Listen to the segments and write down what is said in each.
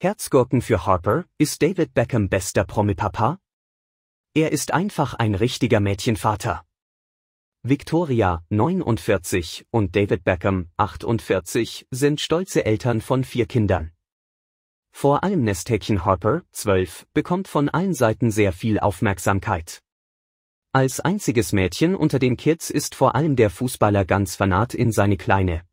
Herzgurken für Harper, ist David Beckham bester Promi-Papa? Er ist einfach ein richtiger Mädchenvater. Victoria, 49, und David Beckham, 48, sind stolze Eltern von vier Kindern. Vor allem Nesthäkchen Harper, 12, bekommt von allen Seiten sehr viel Aufmerksamkeit. Als einziges Mädchen unter den Kids ist vor allem der Fußballer ganz fanat in seine Kleine.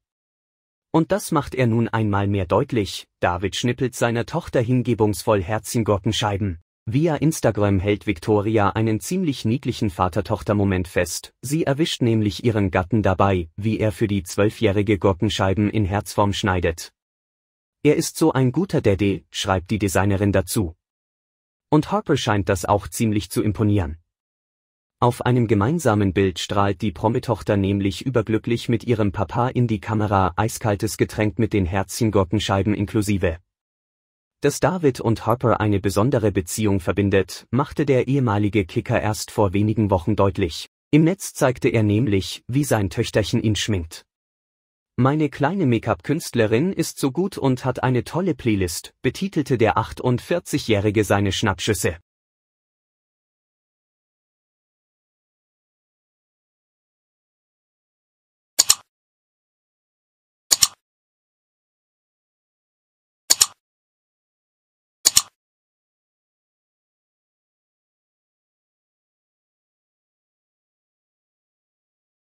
Und das macht er nun einmal mehr deutlich, David schnippelt seiner Tochter hingebungsvoll Herzengurkenscheiben. Via Instagram hält Victoria einen ziemlich niedlichen Vater-Tochter-Moment fest, sie erwischt nämlich ihren Gatten dabei, wie er für die zwölfjährige Gurkenscheiben in Herzform schneidet. Er ist so ein guter Daddy, schreibt die Designerin dazu. Und Harper scheint das auch ziemlich zu imponieren. Auf einem gemeinsamen Bild strahlt die Prometochter nämlich überglücklich mit ihrem Papa in die Kamera eiskaltes Getränk mit den Herzchengurkenscheiben inklusive. Dass David und Harper eine besondere Beziehung verbindet, machte der ehemalige Kicker erst vor wenigen Wochen deutlich. Im Netz zeigte er nämlich, wie sein Töchterchen ihn schminkt. Meine kleine Make-up-Künstlerin ist so gut und hat eine tolle Playlist, betitelte der 48-Jährige seine Schnappschüsse.